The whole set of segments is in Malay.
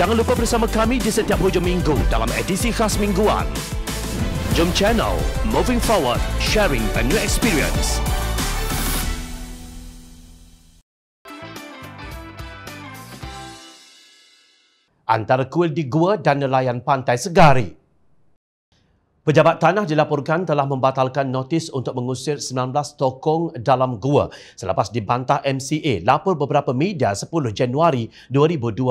Jangan lupa bersama kami di setiap hujung minggu dalam edisi khas mingguan. Jom channel Moving Forward, sharing a new experience. Antara kuil di gua dan nelayan pantai segari. Pejabat tanah dilaporkan telah membatalkan notis untuk mengusir 19 tokong dalam gua selepas dibantah MCA lapor beberapa media 10 Januari 2022.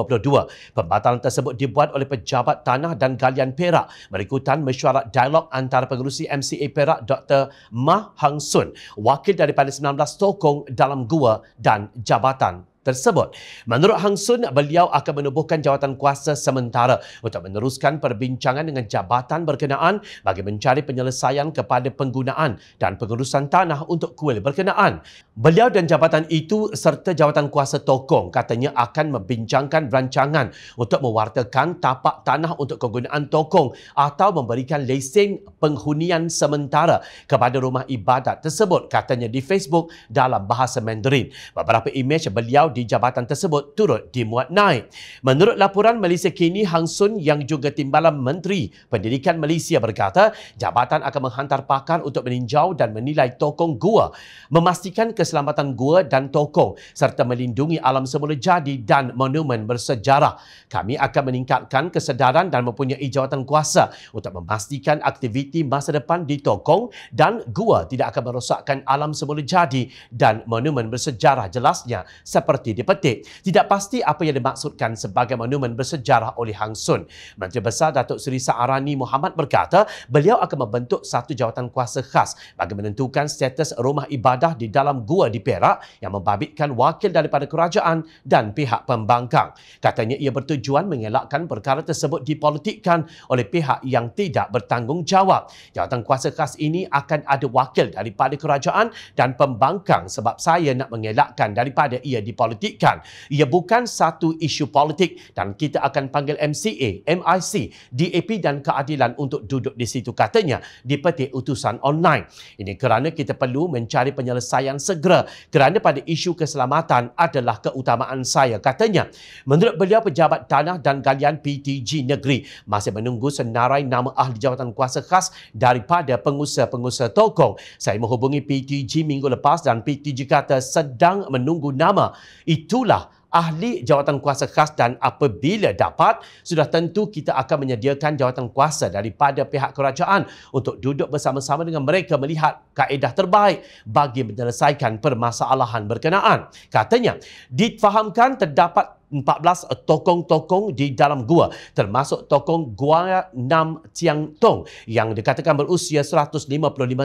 Pembatalan tersebut dibuat oleh Pejabat Tanah dan Galian Perak berikutan mesyuarat dialog antara pengurusi MCA Perak Dr. Ma Hang Sun, wakil daripada 19 tokong dalam gua dan jabatan tersebut. Menurut Hang Sun, beliau akan menubuhkan jawatan kuasa sementara untuk meneruskan perbincangan dengan jabatan berkenaan bagi mencari penyelesaian kepada penggunaan dan pengurusan tanah untuk kuil berkenaan. Beliau dan jabatan itu serta jabatan kuasa Tokong katanya akan membincangkan rancangan untuk mewartakan tapak tanah untuk kegunaan Tokong atau memberikan lesen penghunian sementara kepada rumah ibadat tersebut katanya di Facebook dalam bahasa Mandarin. Beberapa imej beliau di jabatan tersebut turut dimuat naik. Menurut laporan Malaysia Kini, Hang Sun yang juga timbalan Menteri Pendidikan Malaysia berkata jabatan akan menghantar pakar untuk meninjau dan menilai Tokong Gua memastikan kesempatan keselamatan gua dan toko serta melindungi alam semula jadi dan monumen bersejarah. Kami akan meningkatkan kesedaran dan mempunyai jawatan kuasa untuk memastikan aktiviti masa depan di Tokong dan gua tidak akan merosakkan alam semula jadi dan monumen bersejarah jelasnya seperti dipetik. Tidak pasti apa yang dimaksudkan sebagai monumen bersejarah oleh Hang Sun. Menteri Besar Datuk Seri Saarani Muhammad berkata beliau akan membentuk satu jawatan kuasa khas bagi menentukan status rumah ibadah di dalam gua kedua di Perak yang membabitkan wakil daripada kerajaan dan pihak pembangkang. Katanya ia bertujuan mengelakkan perkara tersebut dipolitikkan oleh pihak yang tidak bertanggungjawab. Jawatan kuasa khas ini akan ada wakil daripada kerajaan dan pembangkang sebab saya nak mengelakkan daripada ia dipolitikkan. Ia bukan satu isu politik dan kita akan panggil MCA, MIC, DAP dan keadilan untuk duduk di situ katanya di peti utusan online. Ini kerana kita perlu mencari penyelesaian segera segera kerana pada isu keselamatan adalah keutamaan saya katanya. Menurut beliau pejabat tanah dan galian PTG Negeri masih menunggu senarai nama ahli jawatan kuasa khas daripada pengusaha-pengusaha tokong. Saya menghubungi PTG minggu lepas dan PTG kata sedang menunggu nama. Itulah ahli jawatan kuasa khas dan apabila dapat sudah tentu kita akan menyediakan jawatan kuasa daripada pihak kerajaan untuk duduk bersama-sama dengan mereka melihat kaedah terbaik bagi menyelesaikan permasalahan berkenaan katanya difahamkan terdapat 14 eh, tokong-tokong di dalam gua termasuk tokong Gua Nam Tiang Tong yang dikatakan berusia 155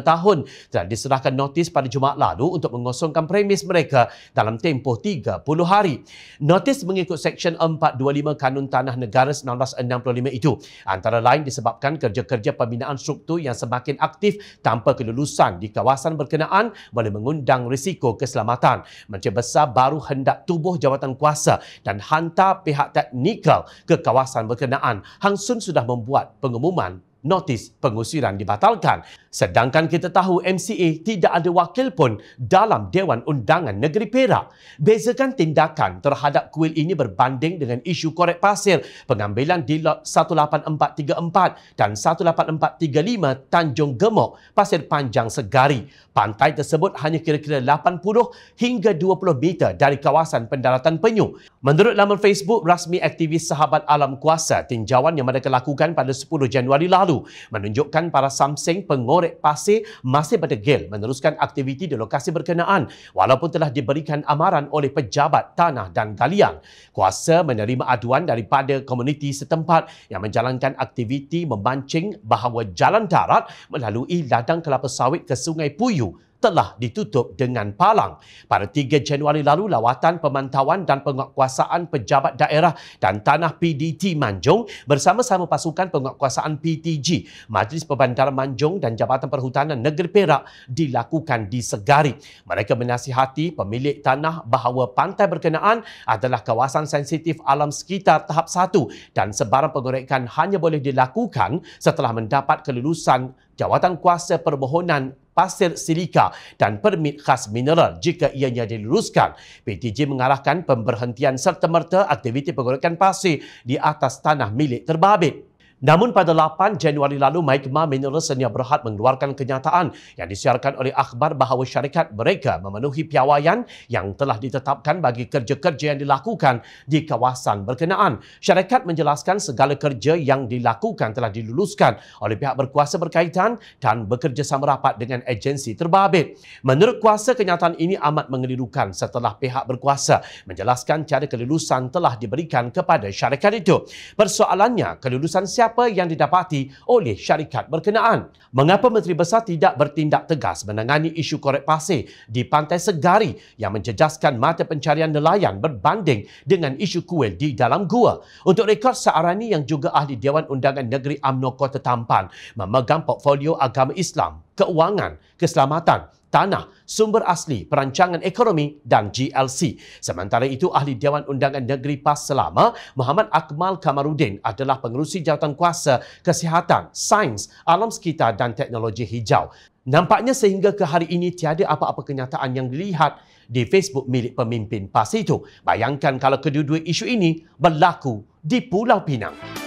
tahun telah diserahkan notis pada Jumaat lalu untuk mengosongkan premis mereka dalam tempoh 30 hari. Notis mengikut Seksyen 425 Kanun Tanah Negara 1965 itu antara lain disebabkan kerja-kerja pembinaan struktur yang semakin aktif tanpa kelulusan di kawasan berkenaan boleh mengundang risiko keselamatan. Menteri Besar baru hendak tubuh jawatan kuasa dan akan hantar pihak teknikal ke kawasan berkenaan. Hang Sun sudah membuat pengumuman notis pengusiran dibatalkan. Sedangkan kita tahu MCA tidak ada wakil pun dalam Dewan Undangan Negeri Perak. Bezakan tindakan terhadap kuil ini berbanding dengan isu korek pasir pengambilan di lot 18434 dan 18435 Tanjung Gemok, Pasir Panjang Segari. Pantai tersebut hanya kira-kira 80 hingga 20 meter dari kawasan pendaratan Penyu. Menurut laman Facebook, rasmi aktivis sahabat alam kuasa tinjauan yang mereka lakukan pada 10 Januari lalu, lalu menunjukkan para samseng pengorek pasir masih berdegil meneruskan aktiviti di lokasi berkenaan walaupun telah diberikan amaran oleh pejabat tanah dan galian. Kuasa menerima aduan daripada komuniti setempat yang menjalankan aktiviti memancing bahawa jalan darat melalui ladang kelapa sawit ke Sungai Puyuh telah ditutup dengan palang. Pada 3 Januari lalu, lawatan pemantauan dan penguatkuasaan pejabat daerah dan tanah PDT Manjung bersama-sama pasukan penguatkuasaan PTG, Majlis Perbandaran Manjung dan Jabatan Perhutanan Negeri Perak dilakukan di Segari. Mereka menasihati pemilik tanah bahawa pantai berkenaan adalah kawasan sensitif alam sekitar tahap 1 dan sebarang pengorekan hanya boleh dilakukan setelah mendapat kelulusan jawatan kuasa permohonan pasir silika dan permit khas mineral jika ianya diluluskan. PTJ mengarahkan pemberhentian serta merta aktiviti pengolakan pasir di atas tanah milik terbabit. Namun pada 8 Januari lalu, Mike Ma Minerals Senia Berhad mengeluarkan kenyataan yang disiarkan oleh akhbar bahawa syarikat mereka memenuhi piawaian yang telah ditetapkan bagi kerja-kerja yang dilakukan di kawasan berkenaan. Syarikat menjelaskan segala kerja yang dilakukan telah diluluskan oleh pihak berkuasa berkaitan dan bekerjasama rapat dengan agensi terbabit. Menurut kuasa, kenyataan ini amat mengelirukan setelah pihak berkuasa menjelaskan cara kelulusan telah diberikan kepada syarikat itu. Persoalannya, kelulusan siapa? siapa yang didapati oleh syarikat berkenaan. Mengapa Menteri Besar tidak bertindak tegas menangani isu korek pasir di Pantai Segari yang menjejaskan mata pencarian nelayan berbanding dengan isu kuil di dalam gua? Untuk rekod Saarani yang juga ahli Dewan Undangan Negeri UMNO Kota Tampan memegang portfolio agama Islam keuangan, keselamatan, tanah, sumber asli, perancangan ekonomi dan GLC. Sementara itu, Ahli Dewan Undangan Negeri PAS Selama, Muhammad Akmal Kamarudin adalah pengerusi jawatan kuasa kesihatan, sains, alam sekitar dan teknologi hijau. Nampaknya sehingga ke hari ini tiada apa-apa kenyataan yang dilihat di Facebook milik pemimpin PAS itu. Bayangkan kalau kedua-dua isu ini berlaku di Pulau Pinang.